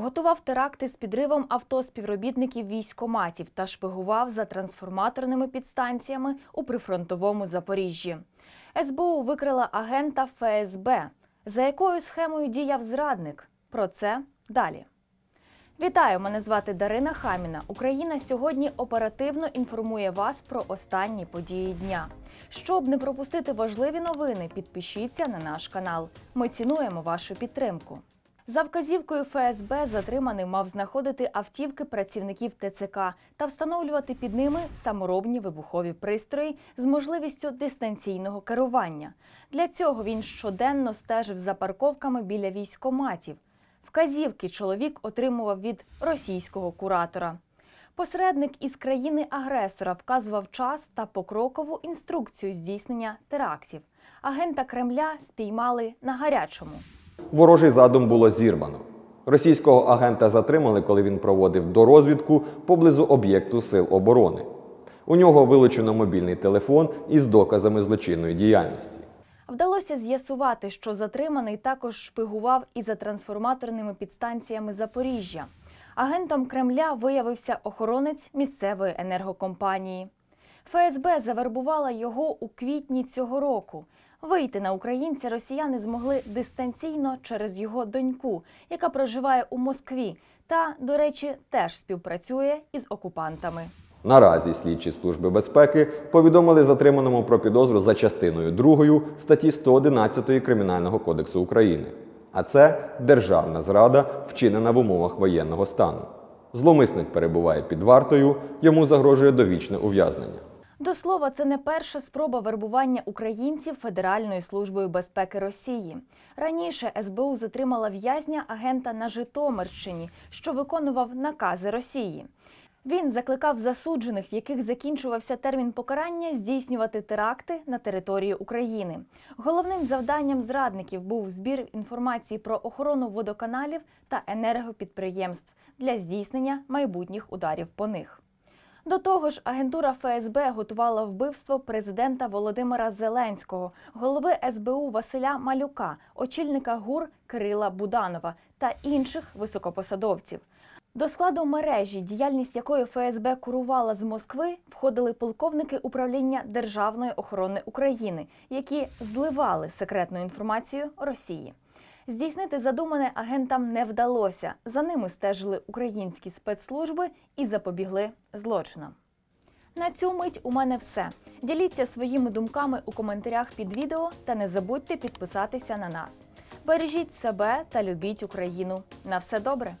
Готував теракти з підривом авто співробітників військоматів та шпигував за трансформаторними підстанціями у прифронтовому Запоріжжі. СБУ викрила агента ФСБ, за якою схемою діяв зрадник. Про це далі. Вітаю! Мене звати Дарина Хаміна. Україна сьогодні оперативно інформує вас про останні події дня. Щоб не пропустити важливі новини, підпишіться на наш канал. Ми цінуємо вашу підтримку. За вказівкою ФСБ затриманий мав знаходити автівки працівників ТЦК та встановлювати під ними саморобні вибухові пристрої з можливістю дистанційного керування. Для цього він щоденно стежив за парковками біля військоматів. Вказівки чоловік отримував від російського куратора. Посередник із країни-агресора вказував час та покрокову інструкцію здійснення терактів. Агента Кремля спіймали на гарячому ворожий задум було зірвано. Російського агента затримали, коли він проводив дорозвідку поблизу об'єкту Сил оборони. У нього вилучено мобільний телефон із доказами злочинної діяльності. Вдалося з'ясувати, що затриманий також шпигував і за трансформаторними підстанціями Запоріжжя. Агентом Кремля виявився охоронець місцевої енергокомпанії. ФСБ завербувала його у квітні цього року. Вийти на українця росіяни змогли дистанційно через його доньку, яка проживає у Москві, та, до речі, теж співпрацює із окупантами. Наразі слідчі служби безпеки повідомили затриманому про підозру за частиною 2 статті 111 кримінального кодексу України. А це державна зрада, вчинена в умовах воєнного стану. Зломисник перебуває під вартою, йому загрожує довічне ув'язнення. До слова, це не перша спроба вербування українців Федеральною службою безпеки Росії. Раніше СБУ затримала в'язня агента на Житомирщині, що виконував накази Росії. Він закликав засуджених, в яких закінчувався термін покарання, здійснювати теракти на території України. Головним завданням зрадників був збір інформації про охорону водоканалів та енергопідприємств для здійснення майбутніх ударів по них. До того ж, агентура ФСБ готувала вбивство президента Володимира Зеленського, голови СБУ Василя Малюка, очільника гур Кирила Буданова та інших високопосадовців. До складу мережі, діяльність якої ФСБ курувала з Москви, входили полковники управління Державної охорони України, які зливали секретну інформацію Росії. Здійснити задумане агентам не вдалося. За ними стежили українські спецслужби і запобігли злочинам. На цю мить у мене все. Діліться своїми думками у коментарях під відео та не забудьте підписатися на нас. Бережіть себе та любіть Україну. На все добре.